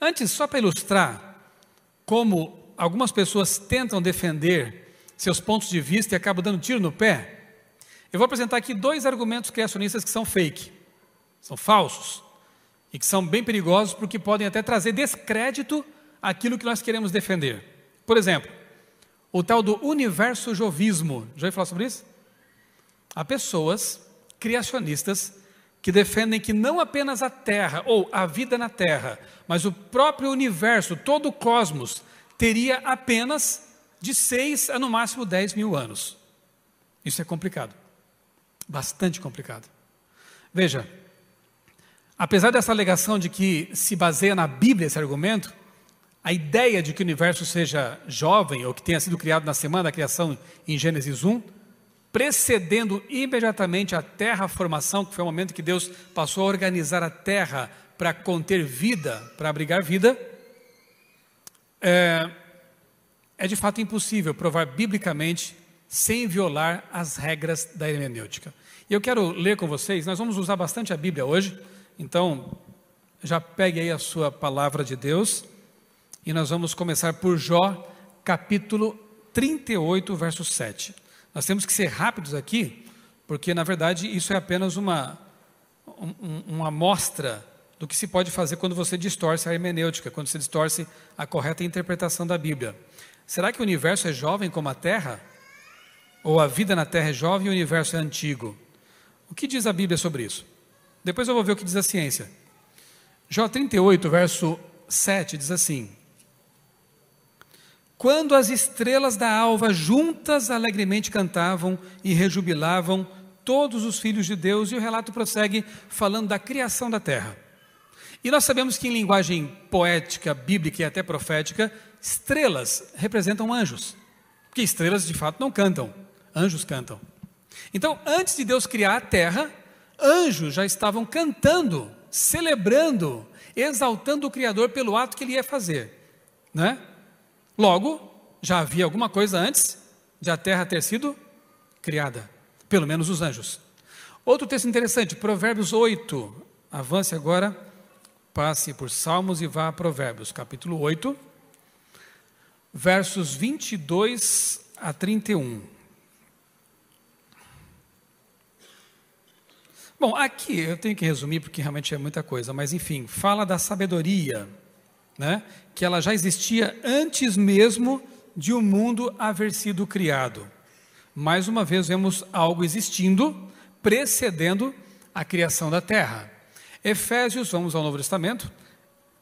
Antes, só para ilustrar como algumas pessoas tentam defender seus pontos de vista e acabam dando tiro no pé, eu vou apresentar aqui dois argumentos criacionistas que são fake, são falsos e que são bem perigosos porque podem até trazer descrédito àquilo que nós queremos defender. Por exemplo, o tal do universo jovismo. Já ouviu falar sobre isso? Há pessoas criacionistas que defendem que não apenas a Terra ou a vida na Terra, mas o próprio universo, todo o cosmos, teria apenas de 6 a no máximo 10 mil anos. Isso é complicado, bastante complicado. Veja, apesar dessa alegação de que se baseia na Bíblia esse argumento, a ideia de que o universo seja jovem ou que tenha sido criado na semana da criação em Gênesis 1 precedendo imediatamente a terra formação, que foi o momento que Deus passou a organizar a terra para conter vida, para abrigar vida, é, é de fato impossível provar biblicamente sem violar as regras da hermenêutica. E eu quero ler com vocês, nós vamos usar bastante a Bíblia hoje, então já pegue aí a sua palavra de Deus e nós vamos começar por Jó, capítulo 38, verso 7. Nós temos que ser rápidos aqui, porque na verdade isso é apenas uma, um, uma amostra do que se pode fazer quando você distorce a hermenêutica, quando você distorce a correta interpretação da Bíblia. Será que o universo é jovem como a Terra? Ou a vida na Terra é jovem e o universo é antigo? O que diz a Bíblia sobre isso? Depois eu vou ver o que diz a ciência. Jó 38, verso 7 diz assim: quando as estrelas da alva juntas alegremente cantavam e rejubilavam todos os filhos de Deus, e o relato prossegue falando da criação da terra. E nós sabemos que em linguagem poética, bíblica e até profética, estrelas representam anjos, porque estrelas de fato não cantam, anjos cantam. Então, antes de Deus criar a terra, anjos já estavam cantando, celebrando, exaltando o Criador pelo ato que ele ia fazer, né? Logo, já havia alguma coisa antes de a terra ter sido criada, pelo menos os anjos. Outro texto interessante, Provérbios 8. Avance agora, passe por Salmos e vá a Provérbios, capítulo 8, versos 22 a 31. Bom, aqui eu tenho que resumir porque realmente é muita coisa, mas enfim, fala da sabedoria né, que ela já existia antes mesmo de o um mundo haver sido criado. Mais uma vez vemos algo existindo, precedendo a criação da terra. Efésios, vamos ao Novo Testamento.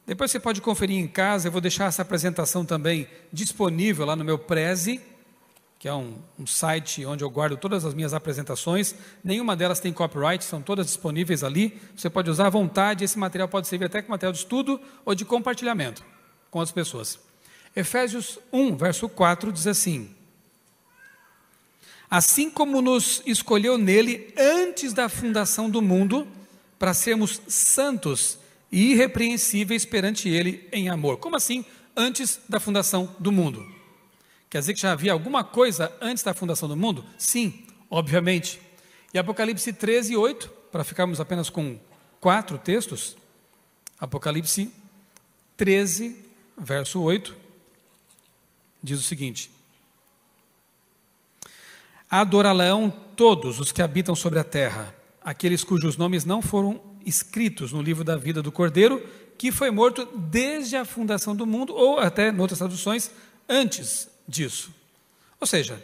Depois você pode conferir em casa, eu vou deixar essa apresentação também disponível lá no meu Prezi, que é um, um, site onde eu guardo todas as minhas apresentações. Nenhuma delas tem copyright, são todas disponíveis ali. Você pode usar à vontade, esse material pode servir até como material de estudo ou de compartilhamento com as pessoas. Efésios 1, verso 4 diz assim: Assim como nos escolheu nele antes da fundação do mundo, para sermos santos e irrepreensíveis perante ele em amor. Como assim? Antes da fundação do mundo. Quer dizer que já havia alguma coisa antes da fundação do mundo? Sim, obviamente. E Apocalipse 13, 8, para ficarmos apenas com quatro textos, Apocalipse 13, verso 8, diz o seguinte: adorá todos os que habitam sobre a terra, aqueles cujos nomes não foram escritos no livro da vida do Cordeiro, que foi morto desde a fundação do mundo, ou até, em outras traduções, antes disso. Ou seja,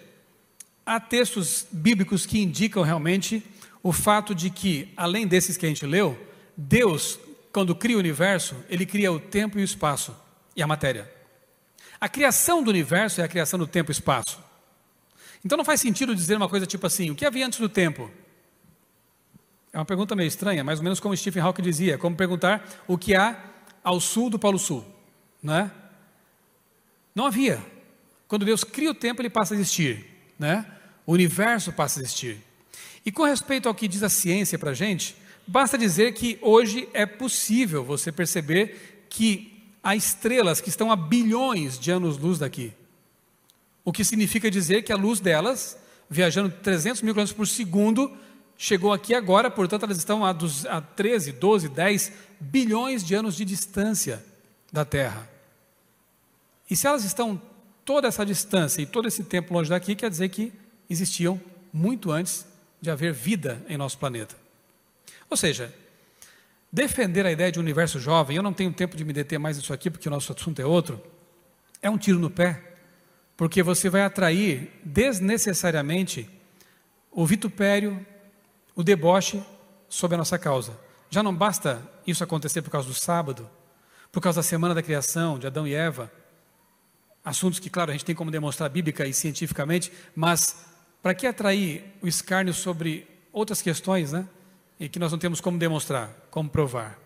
há textos bíblicos que indicam realmente o fato de que, além desses que a gente leu, Deus, quando cria o universo, ele cria o tempo e o espaço e a matéria. A criação do universo é a criação do tempo e espaço. Então não faz sentido dizer uma coisa tipo assim: o que havia antes do tempo? É uma pergunta meio estranha, mais ou menos como Stephen Hawking dizia, é como perguntar o que há ao sul do Polo Sul, não é? Não havia. Quando Deus cria o tempo, ele passa a existir, né? O universo passa a existir. E com respeito ao que diz a ciência para a gente, basta dizer que hoje é possível você perceber que há estrelas que estão a bilhões de anos-luz daqui. O que significa dizer que a luz delas, viajando 300 mil quilômetros por segundo, chegou aqui agora, portanto elas estão a, a 13, 12, 10 bilhões de anos de distância da Terra. E se elas estão toda essa distância e todo esse tempo longe daqui quer dizer que existiam muito antes de haver vida em nosso planeta. Ou seja, defender a ideia de um universo jovem, eu não tenho tempo de me deter mais nisso aqui porque o nosso assunto é outro, é um tiro no pé, porque você vai atrair desnecessariamente o vitupério, o deboche sobre a nossa causa. Já não basta isso acontecer por causa do sábado, por causa da semana da criação, de Adão e Eva Assuntos que, claro, a gente tem como demonstrar bíblica e cientificamente, mas para que atrair o escárnio sobre outras questões, né? E que nós não temos como demonstrar, como provar.